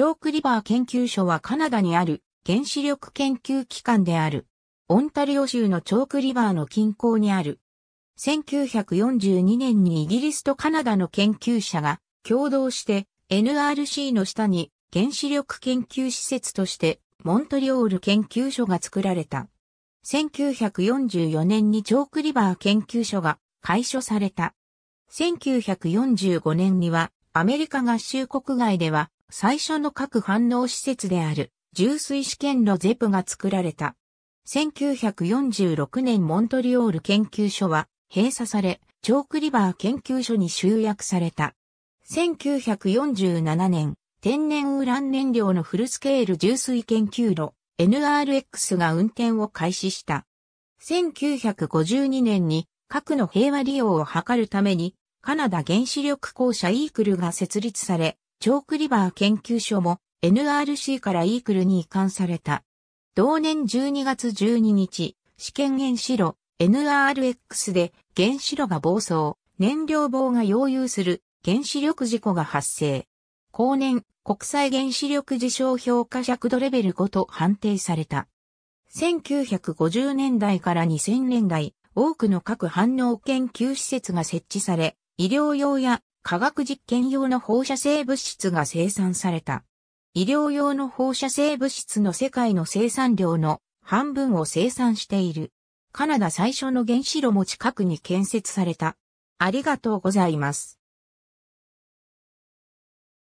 チョークリバー研究所はカナダにある原子力研究機関である。オンタリオ州のチョークリバーの近郊にある。1942年にイギリスとカナダの研究者が共同して NRC の下に原子力研究施設としてモントリオール研究所が作られた。1944年にチョークリバー研究所が開所された。1945年にはアメリカ合衆国外では最初の核反応施設である、重水試験炉ゼプが作られた。1946年モントリオール研究所は閉鎖され、チョークリバー研究所に集約された。1947年、天然ウラン燃料のフルスケール重水研究炉 NRX が運転を開始した。1952年に核の平和利用を図るためにカナダ原子力公社イークルが設立され、チョークリバー研究所も NRC からイークルに移管された。同年12月12日、試験原子炉 NRX で原子炉が暴走、燃料棒が溶融する原子力事故が発生。後年、国際原子力事象評価尺度レベル5と判定された。1950年代から2000年代、多くの各反応研究施設が設置され、医療用や化学実験用の放射性物質が生産された。医療用の放射性物質の世界の生産量の半分を生産している。カナダ最初の原子炉も近くに建設された。ありがとうございます。